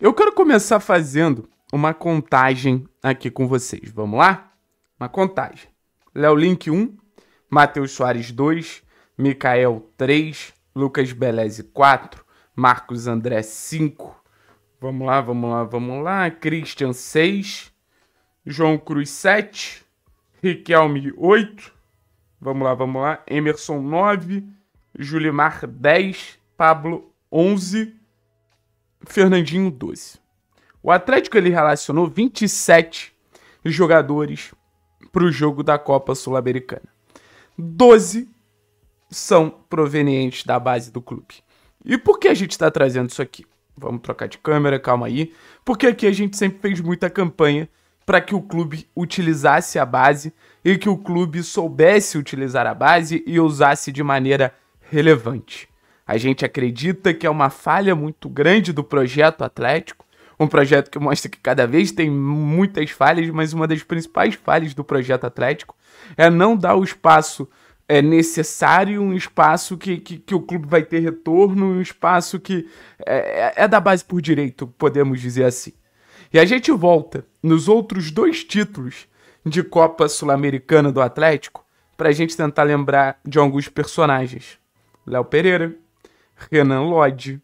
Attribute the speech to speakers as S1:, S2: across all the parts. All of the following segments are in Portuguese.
S1: Eu quero começar fazendo uma contagem aqui com vocês. Vamos lá? Uma contagem. Léo Link 1, Matheus Soares 2, Micael 3, Lucas Beleze 4, Marcos André 5. Vamos lá, vamos lá, vamos lá. Christian 6, João Cruz 7, Riquelme 8. Vamos lá, vamos lá. Emerson 9, Julimar 10, Pablo 11. Fernandinho 12. O Atlético ele relacionou 27 jogadores para o jogo da Copa Sul-Americana. 12 são provenientes da base do clube. E por que a gente está trazendo isso aqui? Vamos trocar de câmera, calma aí. Porque aqui a gente sempre fez muita campanha para que o clube utilizasse a base e que o clube soubesse utilizar a base e usasse de maneira relevante. A gente acredita que é uma falha muito grande do projeto Atlético, um projeto que mostra que cada vez tem muitas falhas, mas uma das principais falhas do projeto Atlético é não dar o espaço é necessário, um espaço que, que, que o clube vai ter retorno, um espaço que é, é, é da base por direito, podemos dizer assim. E a gente volta nos outros dois títulos de Copa Sul-Americana do Atlético para a gente tentar lembrar de alguns personagens. Léo Pereira, Renan Lodge.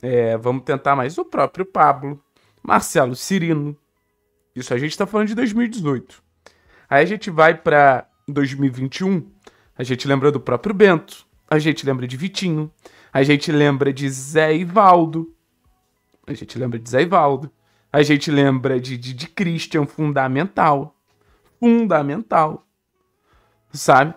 S1: É, vamos tentar mais o próprio Pablo. Marcelo Cirino. Isso a gente está falando de 2018. Aí a gente vai para 2021. A gente lembra do próprio Bento. A gente lembra de Vitinho. A gente lembra de Zé Ivaldo. A gente lembra de Zé Ivaldo. A gente lembra de, de, de Christian, fundamental. Fundamental. Sabe?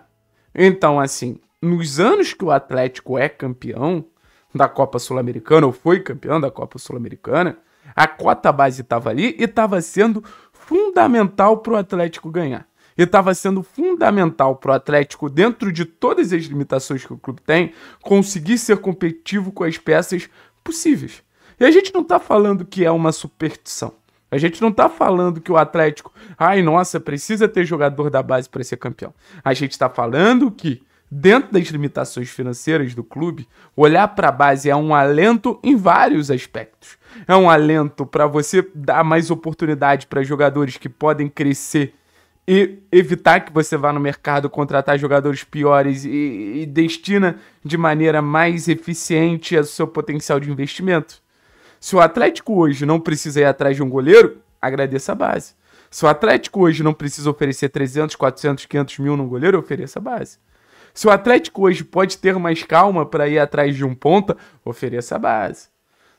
S1: Então, assim, nos anos que o Atlético é campeão da Copa Sul-Americana, ou foi campeão da Copa Sul-Americana, a cota base estava ali e estava sendo fundamental para o Atlético ganhar. E estava sendo fundamental para o Atlético, dentro de todas as limitações que o clube tem, conseguir ser competitivo com as peças possíveis. E a gente não está falando que é uma superstição. A gente não está falando que o Atlético, ai nossa, precisa ter jogador da base para ser campeão. A gente está falando que dentro das limitações financeiras do clube, olhar para a base é um alento em vários aspectos. É um alento para você dar mais oportunidade para jogadores que podem crescer e evitar que você vá no mercado contratar jogadores piores e, e destina de maneira mais eficiente o seu potencial de investimento. Se o Atlético hoje não precisa ir atrás de um goleiro, agradeça a base. Se o Atlético hoje não precisa oferecer 300, 400, 500 mil num goleiro, ofereça a base. Se o Atlético hoje pode ter mais calma para ir atrás de um ponta, ofereça a base.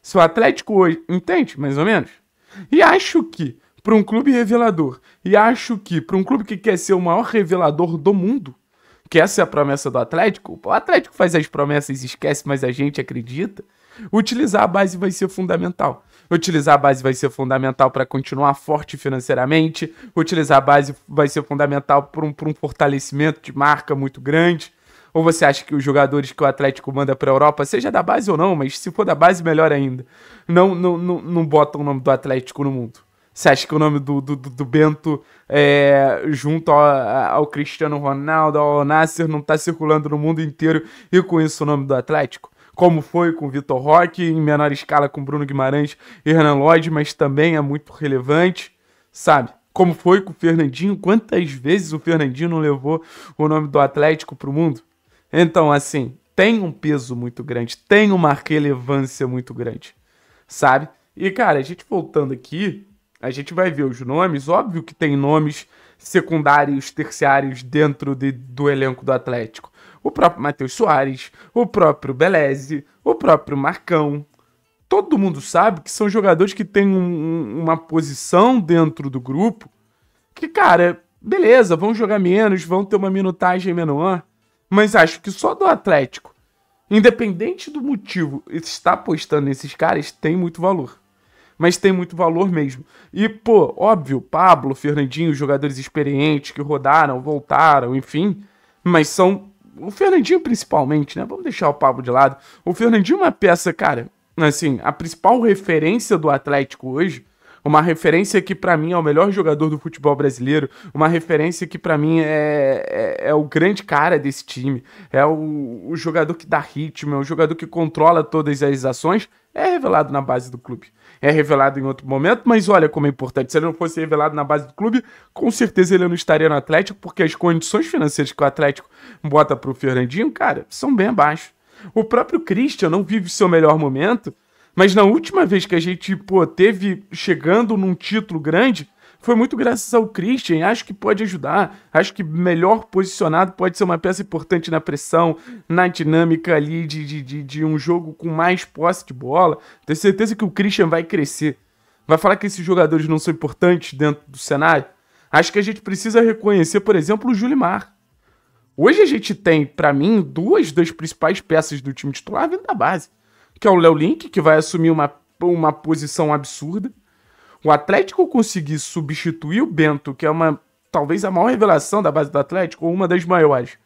S1: Se o Atlético hoje. Entende? Mais ou menos? E acho que, para um clube revelador, e acho que, para um clube que quer ser o maior revelador do mundo, que essa é a promessa do Atlético, o Atlético faz as promessas e esquece, mas a gente acredita, utilizar a base vai ser fundamental. Utilizar a base vai ser fundamental para continuar forte financeiramente. Utilizar a base vai ser fundamental para um, um fortalecimento de marca muito grande. Ou você acha que os jogadores que o Atlético manda para a Europa, seja da base ou não, mas se for da base, melhor ainda. Não, não, não, não botam o nome do Atlético no mundo. Você acha que o nome do, do, do Bento é, junto ao, ao, Cristiano Ronaldo, ao Nasser, não está circulando no mundo inteiro e com isso o nome do Atlético? como foi com Vitor Roque, em menor escala com Bruno Guimarães e Renan Lodge, mas também é muito relevante, sabe? Como foi com o Fernandinho, quantas vezes o Fernandinho não levou o nome do Atlético para o mundo? Então, assim, tem um peso muito grande, tem uma relevância muito grande, sabe? E, cara, a gente voltando aqui, a gente vai ver os nomes. Óbvio que tem nomes secundários, terciários dentro de, do elenco do Atlético o próprio Matheus Soares, o próprio Beleze, o próprio Marcão. Todo mundo sabe que são jogadores que têm um, uma posição dentro do grupo que, cara, beleza, vão jogar menos, vão ter uma minutagem menor, mas acho que só do Atlético, independente do motivo, estar apostando nesses caras tem muito valor mas tem muito valor mesmo. E, pô, óbvio, Pablo, Fernandinho, jogadores experientes que rodaram, voltaram, enfim, mas são o Fernandinho, principalmente, né? Vamos deixar o Pablo de lado. O Fernandinho é uma peça, cara, assim, a principal referência do Atlético hoje. Uma referência que, para mim, é o melhor jogador do futebol brasileiro. Uma referência que, para mim, é, é, é, o grande cara desse time. É o, o jogador que dá ritmo, é o jogador que controla todas as ações. É revelado na base do clube é revelado em outro momento, mas olha como é importante. Se ele não fosse revelado na base do clube, com certeza ele não estaria no Atlético, porque as condições financeiras que o Atlético bota para o Fernandinho, cara, são bem abaixo. O próprio Christian não vive seu melhor momento, mas na última vez que a gente, pô, teve chegando num título grande, foi muito graças ao Christian. Acho que pode ajudar. Acho que melhor posicionado pode ser uma peça importante na pressão, na dinâmica ali de, de, de, de um jogo com mais posse de bola. Tenho certeza que o Christian vai crescer. Vai falar que esses jogadores não são importantes dentro do cenário? Acho que a gente precisa reconhecer, por exemplo, o Julimar. Hoje a gente tem, para mim, duas das principais peças do time titular vindo da base, que é o Léo Link, que vai assumir uma, uma posição absurda, o Atlético conseguir substituir o Bento, que é uma talvez a maior revelação da base do Atlético, ou uma das maiores.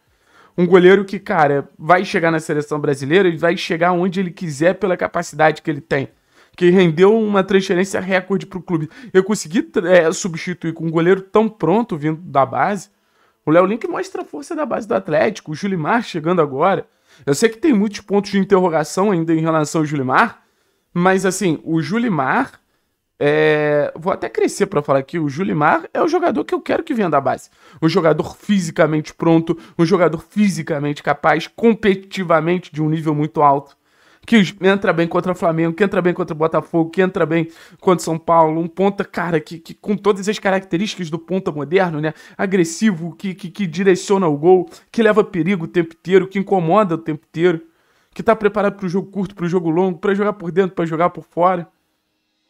S1: Um goleiro que, cara, vai chegar na seleção brasileira e vai chegar onde ele quiser pela capacidade que ele tem. Que rendeu uma transferência recorde para o clube. Eu consegui é, substituir com um goleiro tão pronto vindo da base. O Léo Link mostra a força da base do Atlético. O Julimar chegando agora. Eu sei que tem muitos pontos de interrogação ainda em relação ao Julimar. Mas, assim, o Julimar é, vou até crescer para falar que o Julimar é o jogador que eu quero que venha da base. Um jogador fisicamente pronto, um jogador fisicamente capaz, competitivamente de um nível muito alto. Que entra bem contra o Flamengo, que entra bem contra o Botafogo, que entra bem contra o São Paulo. Um ponta, cara, que, que com todas as características do ponta moderno, né? Agressivo, que, que, que direciona o gol, que leva perigo o tempo inteiro, que incomoda o tempo inteiro, que tá preparado pro jogo curto, pro jogo longo, para jogar por dentro, para jogar por fora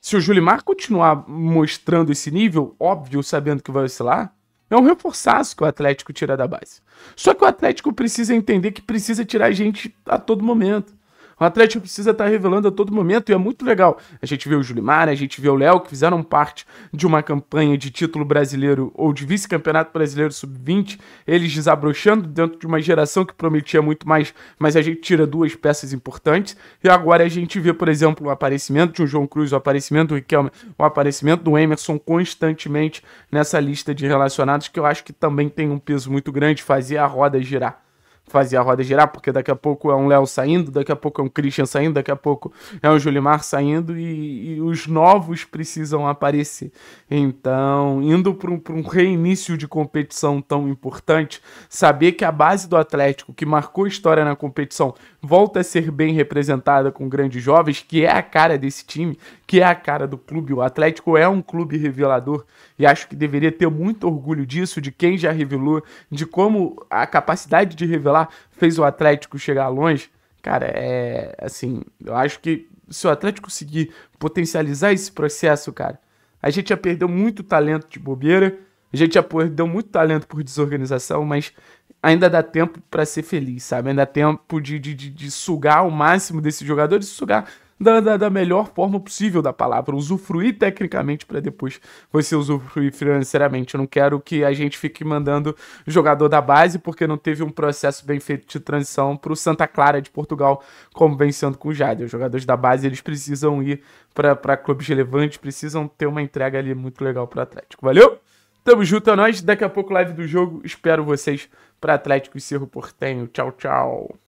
S1: se o Julimar continuar mostrando esse nível, óbvio, sabendo que vai oscilar, é um reforçaço que o Atlético tira da base. Só que o Atlético precisa entender que precisa tirar gente a todo momento. O Atlético precisa estar tá revelando a todo momento e é muito legal. A gente vê o Julimar, a gente vê o Léo, que fizeram parte de uma campanha de título brasileiro ou de vice-campeonato brasileiro sub-20, eles desabrochando dentro de uma geração que prometia muito mais, mas a gente tira duas peças importantes. E agora a gente vê, por exemplo, o aparecimento de um João Cruz, o aparecimento do Riquelme, o aparecimento do Emerson constantemente nessa lista de relacionados, que eu acho que também tem um peso muito grande fazer a roda girar fazer a roda girar, porque daqui a pouco é um Léo saindo, daqui a pouco é um Christian saindo, daqui a pouco é um Julimar saindo e, e os novos precisam aparecer. Então, indo para um, um, reinício de competição tão importante, saber que a base do Atlético, que marcou história na competição, volta a ser bem representada com grandes jovens, que é a cara desse time, que é a cara do clube. O Atlético é um clube revelador e acho que deveria ter muito orgulho disso, de quem já revelou, de como a capacidade de revelar fez o Atlético chegar longe. Cara, é assim, eu acho que se o Atlético conseguir potencializar esse processo, cara, a gente já perdeu muito talento de bobeira, a gente já perdeu muito talento por desorganização, mas ainda dá tempo para ser feliz, sabe? Ainda dá tempo de, de, de, de sugar o máximo desses jogadores, sugar da, da, da melhor forma possível da palavra, usufruir tecnicamente para depois você usufruir financeiramente. Eu não quero que a gente fique mandando jogador da base porque não teve um processo bem feito de transição para o Santa Clara de Portugal, como vem sendo com o Jade. Os jogadores da base eles precisam ir para clubes relevantes, precisam ter uma entrega ali muito legal para o Atlético. Valeu? Tamo junto a é nós. Daqui a pouco, live do jogo. Espero vocês para Atlético e Cerro Portenho. Tchau, tchau.